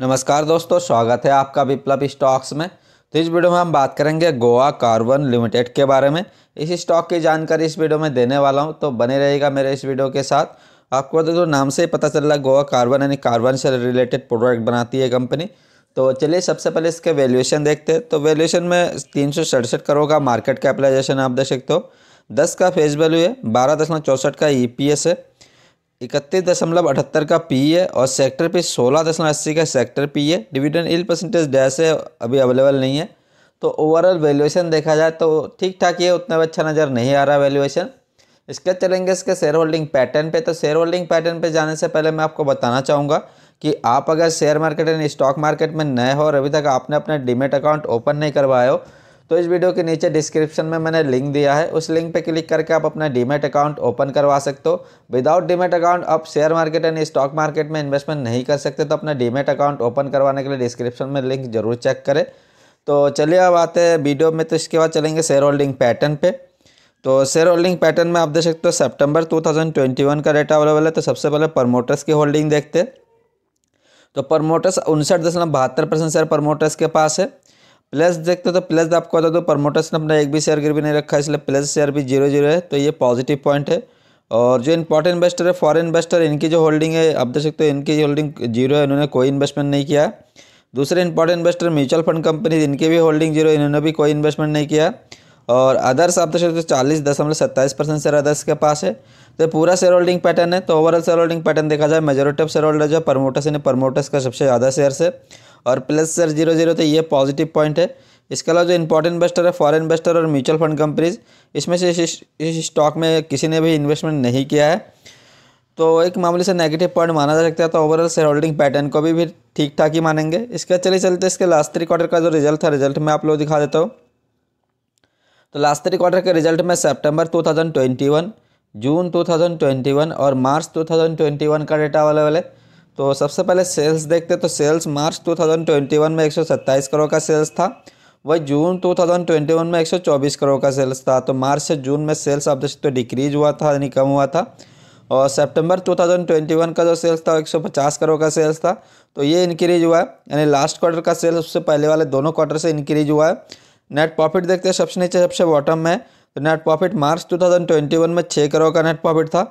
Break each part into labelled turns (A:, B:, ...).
A: नमस्कार दोस्तों स्वागत है आपका विप्लव स्टॉक्स में तो इस वीडियो में हम बात करेंगे गोवा कार्बन लिमिटेड के बारे में इस स्टॉक की जानकारी इस वीडियो में देने वाला हूं तो बने रहेगा मेरे इस वीडियो के साथ आपको तो नाम से ही पता चल रहा है गोवा कार्बन यानी कार्बन से रिलेटेड प्रोडक्ट बनाती है कंपनी तो चलिए सबसे पहले इसके वैल्यूएशन देखते हैं तो वैल्यूएशन में तीन सौ सड़सठ करोड़ का मार्केट कैपिटलाइजेशन आप देख सकते हो दस का फेस वैल्यू है बारह दशमलव चौंसठ का ई e है इकतीस दशमलव अठहत्तर का पी है और सेक्टर पे सोलह दशमलव अस्सी का सेक्टर पी है डिविडेंड इल परसेंटेज डैश है अभी अवेलेबल नहीं है तो ओवरऑल वैल्यूएशन देखा जाए तो ठीक ठाक ही है उतना अच्छा नज़र नहीं आ रहा वैल्यूएशन इसके चलेंगे इसके शेयर होल्डिंग पैटर्न पे तो शेयर होल्डिंग पैटर्न पे जाने से पहले मैं आपको बताना चाहूँगा कि आप अगर शेयर मार्केट यानी स्टॉक मार्केट में नए हो और अभी तक आपने अपना डिमेट अकाउंट ओपन नहीं करवाया हो तो इस वीडियो के नीचे डिस्क्रिप्शन में मैंने लिंक दिया है उस लिंक पे क्लिक करके आप अपना डीमेट अकाउंट ओपन करवा सकते हो विदाउट डीमेट अकाउंट आप share market and stock market में इन्वेस्टमेंट नहीं कर सकते तो अपना डीमेट अकाउंट ओपन करवाने के लिए डिस्क्रिप्शन में लिंक जरूर चेक करें तो चलिए अब आते हैं वीडियो में तो इसके बाद चलेंगे शेयर होल्डिंग पैटर्न पर तो शेयर होल्डिंग पैटर्न में आप देख सकते हो सेप्टेम्बर टू का डेटा अवेलेबल है तो सबसे पहले प्रमोटर्स की होल्डिंग देखते हैं तो प्रमोटर्स उनसठ दशमलव बहत्तर परसेंट शेयर प्रमोटर्स के पास है प्लस देखते हो तो प्लस आपको बता दो प्रमोटर्स ने अपना एक भी शेयर गिर भी नहीं रखा इसलिए प्लस शेयर भी जीरो जीरो है तो ये पॉजिटिव पॉइंट है और जो इंपॉर्टेंट इन्वेस्टर है फॉरेन इन्वेस्टर इनकी जो होल्डिंग है आप देख सकते हो इनकी होल्डिंग जीरो है इन्होंने कोई इन्वेस्टमेंट नहीं किया दूसरे important investor mutual fund company इनकी भी होल्डिंग जीरो इन्होंने भी कोई इन्वेस्टमेंट नहीं किया और अदर्स आप देख सकते हो चालीस दशमलव सत्ताईस परसेंट शेयर अदर्स के पास है तो पूरा शेयर होल्डिंग पैटर्न है तो ओवरऑल शेयर होल्डिंग पैटर्न देखा जाए मेजोरिटी ऑफ शेयर होल्डर जो प्रमोटर्स इन्हें प्रमोटर्स का सबसे ज़्यादा शेयर है और प्लस सर जीरो जीरो तो ये पॉजिटिव पॉइंट है इसके अलावा जो इंपॉर्टेंट इन्वेस्टर है फॉरेन इन्वेस्टर और म्यूचुअल फंड कंपनीज इसमें से इस स्टॉक में किसी ने भी इन्वेस्टमेंट नहीं किया है तो एक मामले से नेगेटिव पॉइंट माना जा सकता है तो ओवरऑल शेयर होल्डिंग पैटर्न को भी, भी ठीक ठाक ही मानेंगे इसके चले चलते इसके लास्ट थ्री क्वार्टर का जो रिजल्ट था रिजल्ट में आप लोग दिखा देता हूँ तो लास्ट थ्री क्वार्टर के रिजल्ट में ट्वेंटी वन जून 2021 और मार्च 2021 का डेटा अवेलेबल है तो सबसे पहले सेल्स देखते तो सेल्स मार्च 2021 में 127 करोड़ का सेल्स था वही जून 2021 में 124 करोड़ का सेल्स था तो मार्च से जून में सेल्स आप देख सकते हो डिक्रीज हुआ था यानी कम हुआ था और सितंबर 2021 का जो सेल्स था 150 करोड़ का सेल्स था तो ये इंक्रीज हुआ है यानी लास्ट क्वार्टर का सेल्स उससे पहले वाले दोनों क्वार्टर से इंक्रीज हुआ है नेट प्रॉफिट देखते हैं सबसे नीचे सबसे बॉटम में तो नेट प्रॉफिट मार्च 2021 में छः करोड़ का नेट प्रॉफिट था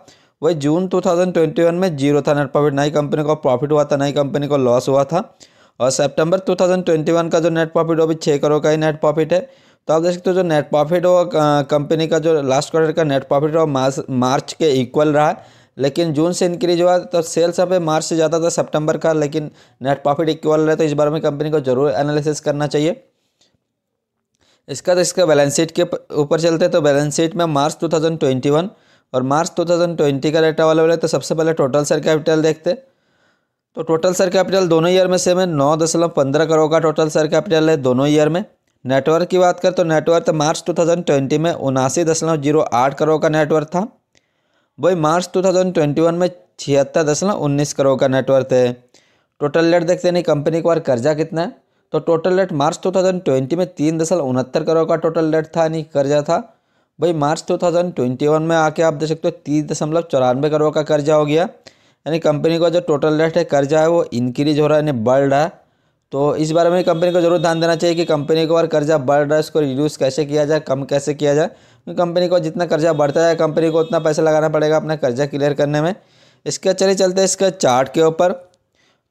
A: वही जून 2021 में जीरो था नेट प्रॉफिट ना ही कंपनी को प्रॉफिट हुआ था ना ही कंपनी को लॉस हुआ था और सितंबर 2021 का जो नेट प्रॉफिट वो भी छः करोड़ का ही नेट प्रॉफिट है तो आप देख सकते हो जो नेट प्रॉफिट वो कंपनी का जो लास्ट क्वार्टर का नेट प्रॉफिट वो मार्च के इक्वल रहा लेकिन जून से इंक्रीज हुआ तो सेल्स अब मार्च से ज़्यादा था सेप्टेम्बर का लेकिन नेट प्रॉफिट इक्वल रहा तो इस बारे में कंपनी को जरूर एनालिसिस करना चाहिए इसका तो इसका बैलेंस शीट के ऊपर चलते तो बैलेंस शीट में मार्च टू और मार्च 2020 का डेटा वाला बोले तो सबसे पहले टोटल सर कैपिटल देखते तो टोटल सर कैपिटल दोनों ईयर में सेम है नौ दशमलव पंद्रह करोड़ का टोटल सर कैपिटल है दोनों ईयर में नेटवर्क की बात करें तो नेटवर्क तो मार्च 2020 में उनासी दशमलव जीरो आठ करोड़ का नेटवर्क था वही मार्च 2021 में छिहत्तर दशमलव उन्नीस करोड़ का नेटवर्क है टोटल लेट देखते नहीं कंपनी के बार कर्जा कितना है तो टोटल लेट मार्च टू में तीन दशमलव उनहत्तर करोड़ का टोटल लेट था यानी कर्जा था भाई मार्च 2021 में आके आप देख सकते हो तीस दशमलव चौरानवे करोड़ का कर्जा हो गया यानी कंपनी का जो टोटल रेट है कर्जा है वो इंक्रीज हो रहा है यानी बढ़ रहा है तो इस बारे में कंपनी को जरूर ध्यान देना चाहिए कि कंपनी को और कर्जा बढ़ रहा है इसको रिड्यूस कैसे किया जाए कम कैसे किया जाए क्योंकि कंपनी को जितना कर्जा बढ़ता है कंपनी को उतना पैसा लगाना पड़ेगा अपना कर्जा क्लियर करने में इसके चले चलते इसके चार्ट के ऊपर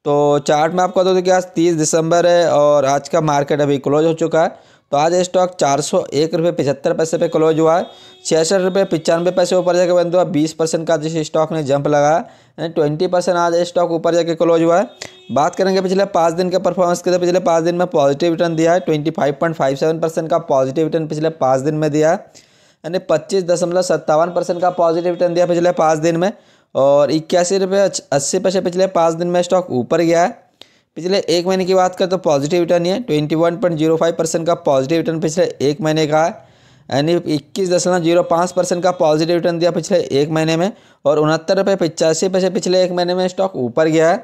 A: तो चार्ट में आपको बता दूँ कि आज तीस दिसंबर है और आज का मार्केट अभी क्लोज हो चुका है तो आज स्टॉक चार सौ एक रुपये पचहत्तर पैसे पे क्लोज हुआ है छियासठ रुपये पचानवे पैसे ऊपर जाके बंद हुआ बीस परसेंट का जिस स्टॉक ने जंप लगाया यानी ट्वेंटी परसेंट आज स्टॉक ऊपर जाके क्लोज हुआ है बात करेंगे पिछले पाँच दिन के परफॉर्मेंस के तो पिछले पाँच दिन में पॉजिटिव रिटर्न दिया है twenty five point five seven percent का पॉजिटिव रिटर्न पिछले पाँच दिन में दिया है यानी पच्चीस दशमलव सत्तावन परसेंट का पॉजिटिव रिटर्न दिया पिछले पाँच दिन में और इक्यासी रुपये अस्सी पैसे पिछले पाँच दिन में स्टॉक ऊपर गया है पिछले एक महीने की बात करें तो पॉजिटिव रिटर्न है twenty one point zero five percent का पॉजिटिव रिटर्न पिछले एक महीने का है यानी इक्कीस दशमलव जीरो पाँच परसेंट का पॉजिटिव रिटर्न दिया पिछले एक महीने में और उनहत्तर रुपये पिचासी पैसे पिछले एक महीने में स्टॉक ऊपर गया है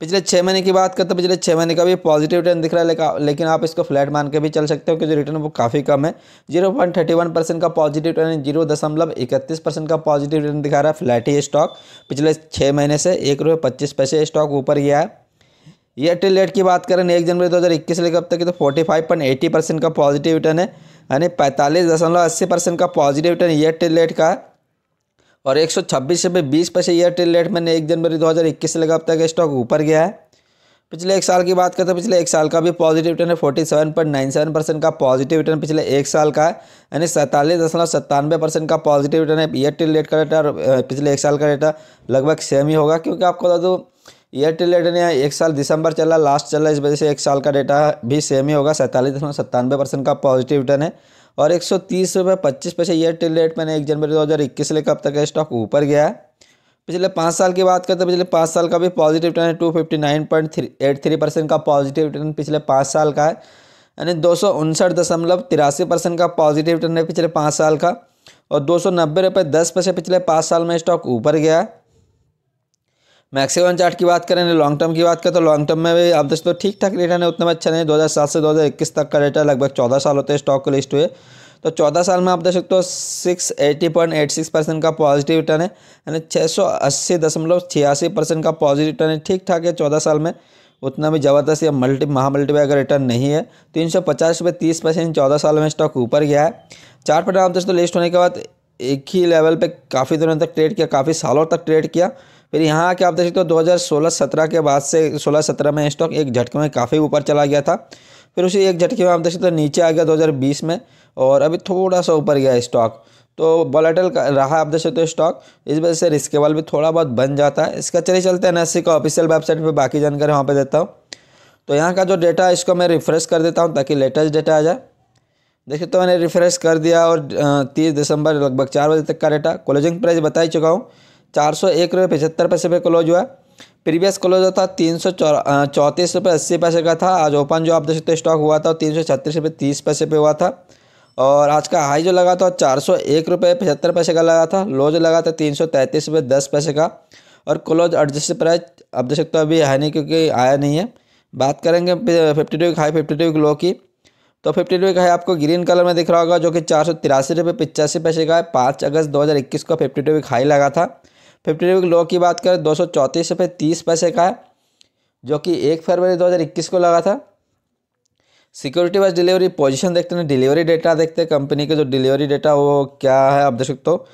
A: पिछले छः महीने की बात करते तो पिछले छः महीने का भी पॉजिटिव रिटर्न दिख रहा है लेकिन आप इसको फ्लैट मान के भी चल सकते हो क्योंकि रिटर्न वो काफ़ी कम है zero point thirty one percent का पॉजिटिव रिटर्न जीरो दशमलव इकतीस परसेंट का पॉजिटिव रिटर्न दिखा रहा है फ्लैट ही स्टॉक पिछले छः महीने से एक रुपये पच्चीस पैसे स्टॉक ऊपर गया है एयरटेल रेट की बात करें एक जनवरी 2021 से लेकर अब तक तो forty five point eighty percent का पॉजिटिव रिटर्न है यानी पैंतालीस दशमलव अस्सी परसेंट का पॉजिटिव रिटर्न एयरटेल रेट का है और एक सौ छब्बीस रुपये बीस पैसे एयरटेल रेट मैंने एक जनवरी 2021 से लेकर अब तक स्टॉक ऊपर गया है पिछले एक साल की बात करते हैं तो पिछले एक साल का भी पॉजिटिव रिटर्न है forty seven point nine seven percent का पॉजिटिव रिटर्न पिछले एक साल का है यानी सैंतालीस दशमलव सत्तानवे परसेंट का पॉजिटिव रिटर्न है एयरटेल रेट का रेट और पिछले एक साल का रेटा लगभग सेम ही होगा क्योंकि आपको बता दूँ एयरटेल एड ने एक साल दिसंबर चला लास्ट चला इस वजह से एक साल का डेटा भी सेम ही होगा सैंतालीस दशमलव सत्तानवे परसेंट का पॉजिटिव रिटर्न है और एक सौ तीस रुपये पच्चीस पैसे एयरटेल रेट मैंने एक जनवरी दो हज़ार इक्कीस लेकर अब तक का स्टॉक ऊपर गया है पिछले पाँच साल की बात करते हैं तो पिछले पाँच साल का भी पॉजिटिव रिटर्न है two fifty nine point three eight three percent का पॉजिटिव रिटर्न पिछले पाँच साल का है यानी दो सौ उनसठ दशमलव तिरासी परसेंट का पॉजिटिव रिटर्न है पिछले पाँच साल का और दो सौ नब्बे रुपये दस पैसे पिछले पाँच साल में स्टॉक ऊपर गया है मैक्सिमम चार्ट की बात करें लॉन्ग टर्म की बात करें तो लॉन्ग टर्म में भी आप दोस्तों ठीक ठाक रिटर्न है उतना अच्छा नहीं सात से इक्कीस तक का रेटर है लगभग चौदह साल होते हैं स्टॉक को लिस्ट हुए तो चौदह साल में आप देख सकते हो six eighty point eight six percent का पॉजिटिव रिटर्न है यानी छः सौ अस्सी दशमलव छियासी परसेंट का पॉजिटिव रिटर्न है ठीक ठाक है चौदह साल में उतना भी ज़बरदस्त या मल्टी महा अगर रिटर्न नहीं है तीन सौ पचास रुपये तीस परसेंट चौदह साल में स्टॉक ऊपर गया है चार पटना आप दोस्तों लिस्ट होने के बाद एक ही लेवल पर काफ़ी दिनों तक ट्रेड किया काफ़ी सालों तक ट्रेड किया फिर यहाँ आके आप देख सकते हो दो हज़ार सोलह सत्रह के बाद से सोलह सत्रह में स्टॉक एक झटके में काफ़ी ऊपर चला गया था फिर उसी एक झटके में आप देख सकते हो नीचे आ गया 2020 में और अभी थोड़ा सा ऊपर गया स्टॉक तो बॉलेटल रहा आप देख सकते हो स्टॉक इस वजह से रिस्केबल भी थोड़ा बहुत बन जाता है इसका चले चलते हैं एन का ऑफिशियल वेबसाइट पर बाकी जानकारी वहाँ पर देता हूँ तो यहाँ का जो डेटा है इसको मैं रिफ्रेश कर देता हूँ ताकि लेटेस्ट डेटा आ जाए देखिए तो मैंने रिफ्रेश कर दिया और तीस दिसंबर लगभग चार बजे तक का डेटा क्लोजिंग प्राइस बता ही चुका हूँ चार सौ एक रुपये पचहत्तर पैसे पे क्लोज हुआ प्रीवियस क्लोज था तीन सौ चौंतीस रुपये अस्सी पैसे का था आज ओपन जो आप देख सकते स्टॉक हुआ था तीन सौ छत्तीस रुपये तीस पैसे पे हुआ था और आज का हाई जो लगा था चार सौ एक रुपये पचहत्तर पैसे का लगा था लो जो लगा था तीन सौ तैंतीस रुपये दस पैसे का और क्लोज एडजस्ट प्राइस अब देख सकते हो अभी है नहीं क्योंकि आया नहीं है बात करेंगे fifty two high fifty two low की तो फिफ्टी टू हाई आपको ग्रीन कलर में दिख रहा होगा जो कि चार सौ तिरासी रुपये पिचासी पैसे का है पाँच अगस्त दो हज़ार इक्कीस को फिफ्टी टू हाई लगा था फिफ्टी वीक लो की बात करें दो सौ चौंतीस रुपये तीस पैसे का है जो कि एक फरवरी दो हज़ार इक्कीस को लगा था सिक्योरिटी वाइज डिलीवरी पोजीशन देखते हैं डिलीवरी डेटा देखते हैं कंपनी के जो डिलीवरी डेटा वो क्या है आप देख सकते हो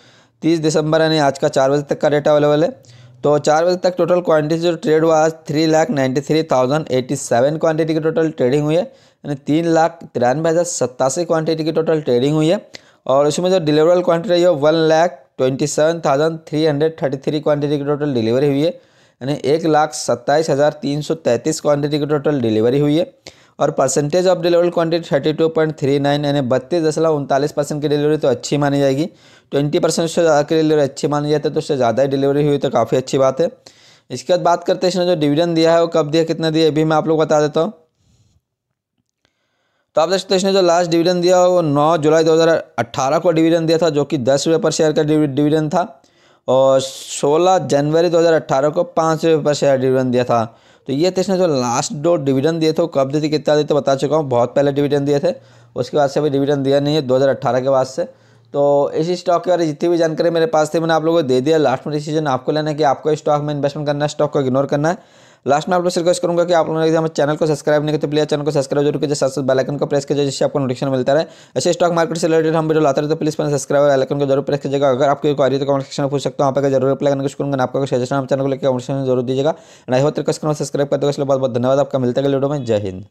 A: तीस दिसंबर यानी आज का चार बजे तक का डेटा अवेलेबल है तो चार बजे तक टोटल क्वांटिटी जो ट्रेड हुआ आज three lakh ninety three thousand eighty seven quantity की टोटल ट्रेडिंग हुई है यानी तीन लाख तिरानवे हज़ार सत्तासी क्वान्टिटी की टोटल ट्रेडिंग हुई है और उसमें जो डिलीवरल क्वान्टिटी है one lakh twenty seven thousand three hundred thirty three quantity की टोटल डिलीवरी हुई है यानी एक लाख सत्ताईस हज़ार तीन सौ तैंतीस क्वान्टिटी की टोटल डिलीवरी हुई है और percentage of delivery quantity thirty two point three nine यानी बत्तीस दशमलव उनतालीस परसेंट की डिलीवरी तो अच्छी मानी जाएगी ट्वेंटी परसेंट से ज़्यादा की डिलीवरी अच्छी मानी जाती है तो उससे ज़्यादा ही डिलीवरी हुई तो काफ़ी अच्छी बात है इसके बाद बात करते हैं इसने जो डिविडेंड दिया है वो कब दिया कितना दिया ये भी मैं आप लोग बता देता हूँ तो आप देख सकते इसने जो लास्ट डिविडेंड दिया वो 9 जुलाई 2018 को डिविडेंड दिया था जो कि दस रुपये पर शेयर का डिविडेंड था और 16 जनवरी 2018 को पाँच रुपये पर शेयर डिविडेंड दिया था तो ये थे इसने जो लास्ट दो डिविडेंड दिए थे वो कब दिए थे कितना दिए थे बता चुका हूँ बहुत पहले डिविडेंड दिए थे उसके बाद से अभी डिविडेंड दिया नहीं है 2018 के बाद से तो इसी स्टॉक के बारे में जितनी भी जानकारी मेरे पास थी मैंने आप लोगों को दे दिया लास्ट में डिसीजन आपको लेना है कि आपको स्टॉक में इन्वेस्टमेंट करना है स्टॉक को इग्नोर करना है लास्ट में आप लोग से रिक्वेस्ट करूँगा कि आप लोगों ने हमारे चैनल को सब्सक्राइब नहीं करते तो प्लीज चैनल को सब्सक्राइब जरूर कीजिए साथ साथ बेलाइकन को प्रेस कीजिए जिससे आपको नोटिफिकेशन मिलता है ऐसे स्टॉक मार्केट से रिलेटेड हम वीडियो लाते रहे तो प्लीज मैंने सब्सक्राइब बेलाइकन को जरूर प्रेस कीजिएगा अगर आपकी क्वारी तो कमेंट सेक्शन में पूछ सकते हो वहाँ पर जरूर रिप्लाई करने कोशिश करूँगा आपका सजेशन हम चैनल को लेकर कमेंट सेक्शन जरूर दीजिएगा तो नहीं हो तो रिक्वेस्ट करूँगा सब्सक्राइब कर दो इसलिए बहुत बहुत धन्यवाद आपका मिलता है वीडियो में जय हिंद